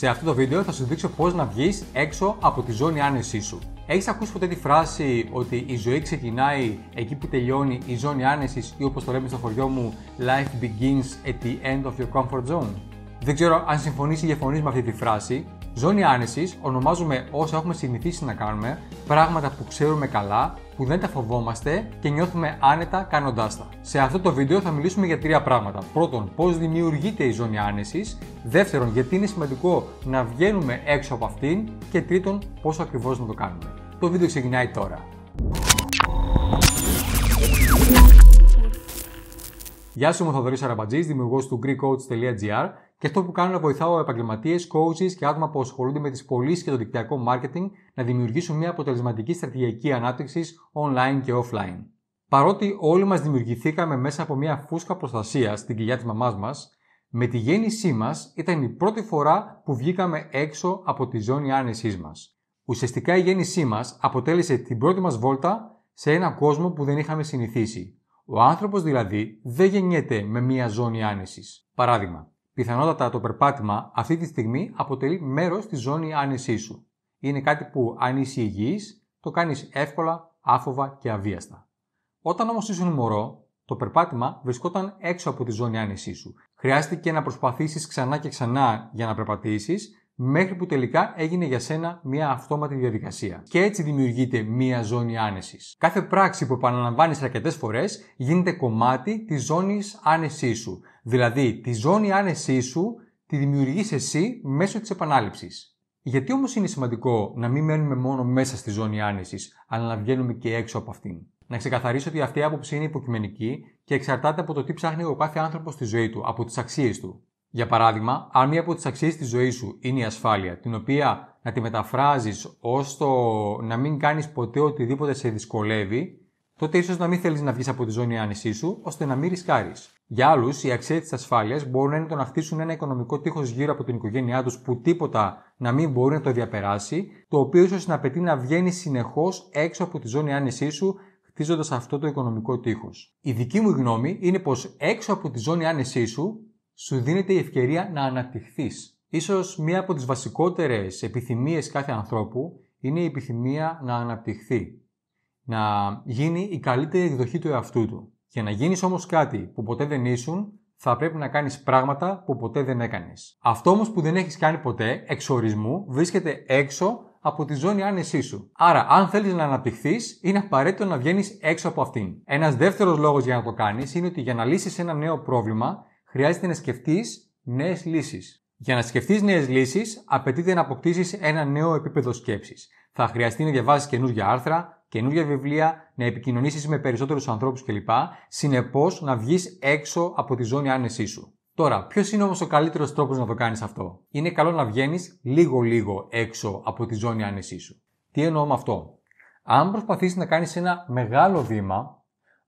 Σε αυτό το βίντεο θα σου δείξω πώς να βγεις έξω από τη ζώνη άνεσής σου. Έχεις ακούσει ποτέ τη φράση ότι η ζωή ξεκινάει εκεί που τελειώνει η ζώνη άνεσης ή όπως το λέμε στο χωριό μου, life begins at the end of your comfort zone. Δεν ξέρω αν συμφωνείς ή διαφωνείς με αυτή τη φράση, Ζώνη άνεσης ονομάζουμε όσα έχουμε συνηθίσει να κάνουμε, πράγματα που ξέρουμε καλά, που δεν τα φοβόμαστε και νιώθουμε άνετα κάνοντάς τα. Σε αυτό το βίντεο θα μιλήσουμε για τρία πράγματα. Πρώτον, πώς δημιουργείται η ζώνη άνεσης. Δεύτερον, γιατί είναι σημαντικό να βγαίνουμε έξω από αυτήν. Και τρίτον, πώς ακριβώς να το κάνουμε. Το βίντεο ξεκινάει τώρα. Γεια σου, είμαι ο Θοδωρής Αραμπατζής, δημιουργός του GreekCoach.gr και αυτό που κάνω είναι να βοηθάω επαγγελματίες, coaches και άτομα που ασχολούνται με τις πωλήσεις και το δικτυακό marketing να δημιουργήσουν μια αποτελεσματική στρατηγική ανάπτυξης online και offline. Παρότι όλοι μας δημιουργηθήκαμε μέσα από μια φούσκα προστασία στην κοιλιά της μαμάς μας, με τη γέννησή μας ήταν η πρώτη φορά που βγήκαμε έξω από τη ζώνη άνεσής μας. Ουσιαστικά η γέννησή μας αποτέλεσε την πρώτη μας βόλτα σε ένα κόσμο που δεν είχαμε συνηθίσει. Ο άνθρωπος δηλαδή δεν γεννιέται με μία ζώνη άνεσης. Παράδειγμα, πιθανότατα το περπάτημα αυτή τη στιγμή αποτελεί μέρος της ζώνης άνεσής σου. Είναι κάτι που αν είσαι υγιής, το κάνεις εύκολα, άφοβα και αβίαστα. Όταν όμως ήσουν μωρό, το περπάτημα βρισκόταν έξω από τη ζώνη άνεσής σου. Χρειάστηκε να προσπαθήσεις ξανά και ξανά για να περπατήσεις μέχρι που τελικά έγινε για σένα μια αυτόματη διαδικασία. Και έτσι δημιουργείται μια ζώνη άνεσης. Κάθε πράξη που επαναλαμβάνεις αρκετές φορές γίνεται κομμάτι της ζώνης άνεσής σου. Δηλαδή, τη ζώνη άνεσής σου τη δημιουργείς εσύ μέσω της επανάληψης. Γιατί όμως είναι σημαντικό να μην μένουμε μόνο μέσα στη ζώνη άνεσης, αλλά να βγαίνουμε και έξω από αυτήν. Να ξεκαθαρίσω ότι αυτή η άποψη είναι υποκειμενική και εξαρτάται από το τι ψάχνει ο κάθε άνθρωπος στη ζωή του, από τις αξίες του. Για παράδειγμα, αν μία από τις αξίες της ζωής σου είναι η ασφάλεια, την οποία να τη μεταφράζεις ως το να μην κάνεις ποτέ οτιδήποτε σε δυσκολεύει, τότε ίσως να μην θέλεις να βγεις από τη ζώνη άνεσής σου, ώστε να μην ρισκάρεις. Για άλλους, οι αξία της ασφάλειας μπορεί να είναι το να χτίσουν ένα οικονομικό τείχος γύρω από την οικογένειά τους που τίποτα να μην μπορεί να το διαπεράσει, το οποίο ίσως να απαιτεί να βγαίνει συνεχώς έξω από τη ζώνη άνεσής σου, χτίζοντας αυτό το οικονομικό τείχος. Η δική μου γνώμη είναι πως έξω από τη ζώνη άνεσής σου σου δίνεται η ευκαιρία να αναπτυχθείς. Σω, μία από τις βασικότερες επιθυμίες κάθε ανθρώπου είναι η επιθυμία να αναπτυχθεί. Να γίνει η καλύτερη εκδοχή του εαυτού του. Για να γίνεις όμως κάτι που ποτέ δεν ήσουν, θα πρέπει να κάνεις πράγματα που ποτέ δεν έκανες. Αυτό όμως που δεν έχεις κάνει ποτέ, εξ ορισμού, βρίσκεται έξω από τη ζώνη άνεσής σου. Άρα, αν θέλεις να αναπτυχθείς, είναι απαραίτητο να βγαίνεις έξω από αυτήν. Ένας δεύτερος λόγος για να το κάνεις είναι ότι για να λύσεις ένα νέο πρόβλημα, χρειάζεται να σκεφτείς νέες λύσεις. Για να σκεφτείς νέες λύσεις, απαιτείται να αποκτήσεις ένα νέο επίπεδο σκέψης. Θα χρειαστεί να διαβάσεις καινούργια άρθρα, καινούργια βιβλία, να επικοινωνήσεις με περισσότερους ανθρώπους κλπ. Συνεπώς, να βγεις έξω από τη ζώνη άνεσή σου. Τώρα, ποιος είναι όμως ο καλύτερος τρόπος να το κάνεις αυτό. Είναι καλό να βγαίνεις λίγο-λίγο έξω από τη ζώνη άνεσή σου. Τι εννοώ με αυτό. Αν προσπαθήσεις να κάνεις ένα μεγάλο βήμα,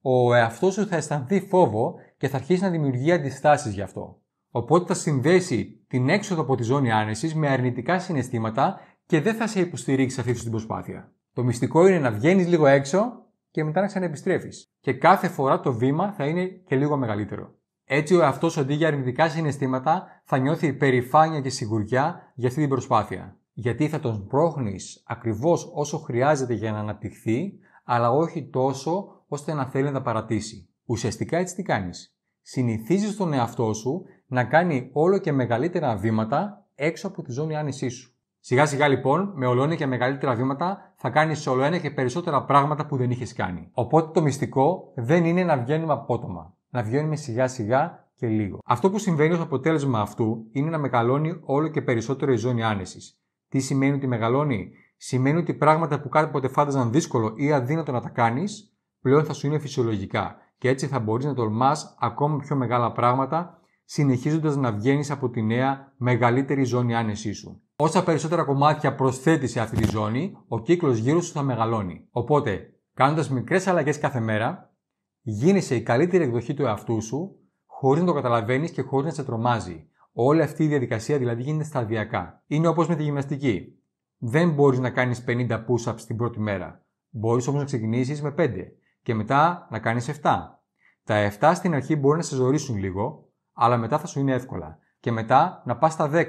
ο εαυτός σου θα αισθανθεί φόβο και θα αρχίσει να δημιουργεί αντιστάσεις γι' αυτό. Οπότε θα συνδέσει την έξοδο από τη ζώνη άνεσης με αρνητικά συναισθήματα και δεν θα σε υποστηρίξει αυτή την προσπάθεια. Το μυστικό είναι να βγαίνεις λίγο έξω και μετά να ξαναεπιστρέφεις. Και κάθε φορά το βήμα θα είναι και λίγο μεγαλύτερο. Έτσι, ο εαυτός αντί για αρνητικά συναισθήματα θα νιώθει περηφάνεια και σιγουριά για αυτή την προσπάθεια. Γιατί θα τον πρόχνεις ακριβώς όσο χρειάζεται για να αναπτυχθεί, αλλά όχι τόσο ώστε να θέλει να τα παρατήσει. Ουσιαστικά έτσι τι κάνεις. Συνηθίζεις τον εαυτό σου να κάνει όλο και μεγαλύτερα βήματα έξω από τη ζώνη ανεσή σου. Σιγά σιγά λοιπόν, με ολόνια και μεγαλύτερα βήματα, θα κάνεις όλο ένα και περισσότερα πράγματα που δεν είχες κάνει. Οπότε το μυστικό δεν είναι να βγαίνουμε απότομα. Να βγαίνουμε σιγά σιγά και λίγο. Αυτό που συμβαίνει ως αποτέλεσμα αυτού είναι να μεγαλώνει όλο και περισσότερο η ζώνη άνεσης. Τι σημαίνει ότι μεγαλώνει, Σημαίνει ότι πράγματα που κάποτε φάνταζαν δύσκολο ή αδύνατο να τα κάνεις, πλέον θα σου είναι φυσιολογικά και έτσι θα μπορείς να τολμάς ακόμα πιο μεγάλα πράγματα συνεχίζοντας να βγαίνεις από τη νέα μεγαλύτερη ζώνη άνεσής σου. Όσα περισσότερα κομμάτια προσθέτεις σε αυτή τη ζώνη, ο κύκλος γύρω σου θα μεγαλώνει. Οπότε, κάνοντας μικρές αλλαγές κάθε μέρα, γίνεσαι η καλύτερη εκδοχή του εαυτού σου, χωρίς να το καταλαβαίνεις και χωρίς να σε τρομάζει. Όλη αυτή η διαδικασία δηλαδή γίνεται σταδιακά. Είναι όπως με τη γυμναστική. Δεν μπορείς να κάνεις 50 push-ups την πρώτη μέρα. Μπορείς όμως να ξεκινήσεις με 5 και μετά να κάνεις 7. Τα 7 στην αρχή μπορεί να σε ζορίσουν λίγο, αλλά μετά θα σου είναι εύκολα. Και μετά να πας στα 10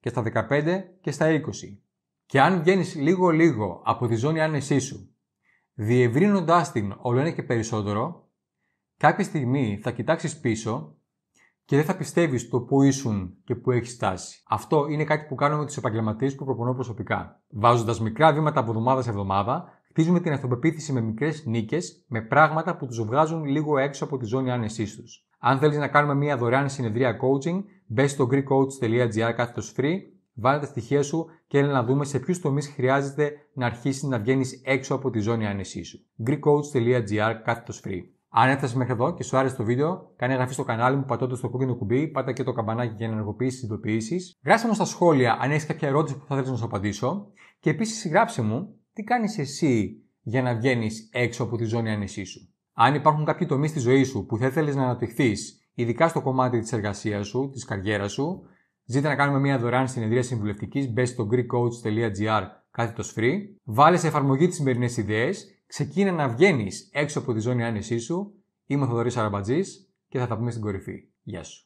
και στα 15 και στα 20. Και αν βγαίνεις λίγο-λίγο από τη ζώνη άνεσή σου, διευρύνοντάς την όλο ένα και περισσότερο, κάποια στιγμή θα κοιτάξεις πίσω και δεν θα πιστεύεις το που ήσουν και που έχεις στασει Αυτό είναι κάτι που κάνω με τους επαγγελματίες που προπονώ προσωπικά. Βάζοντας μικρά βήματα από εβδομάδα σε εβδομάδα, χτίζουμε την αυτοπεποίθηση με μικρές νίκες, με πράγματα που τους βγάζουν λίγο έξω από τη ζώνη άνεσής τους. Αν θέλεις να κάνουμε μια δωρεάν συνεδρία coaching, μπες στο greekcoach.gr κάθετος free, βάλε τα στοιχεία σου και έλα να δούμε σε ποιους τομείς χρειάζεται να αρχίσεις να βγαίνεις έξω από τη ζώνη άνεσής σου. greekcoach.gr κάθετος free. Αν έφτασες μέχρι εδώ και σου άρεσε το βίντεο, κάνε εγγραφή στο κανάλι μου πατώντας το κόκκινο κουμπί, πάτα και το καμπανάκι για να ενεργοποιήσεις τι ειδοποιήσει. Γράψτε μου στα σχόλια αν έχεις κάποια ερώτηση που θα θέλεις να σου απαντήσω και επίσης γράψε μου τι κάνεις εσύ για να βγαίνεις έξω από τη ζώνη άνεσή σου. Αν υπάρχουν κάποιοι τομείς στη ζωή σου που θα ήθελες να αναπτυχθείς, ειδικά στο κομμάτι της εργασίας σου, της καριέρας σου, ζείτε να κάνουμε μια δωρεάν συνεδρία συμβουλευτικής. Μπες στο GreekCoach.gr κάθετος free, βάλε σε εφαρμογή τις σημερινές ιδέες, ξεκίνα να βγαίνεις έξω από τη ζώνη άνεσή σου. Είμαι ο Θοδωρής Αραμπατζής και θα τα πούμε στην κορυφή. Γεια σου.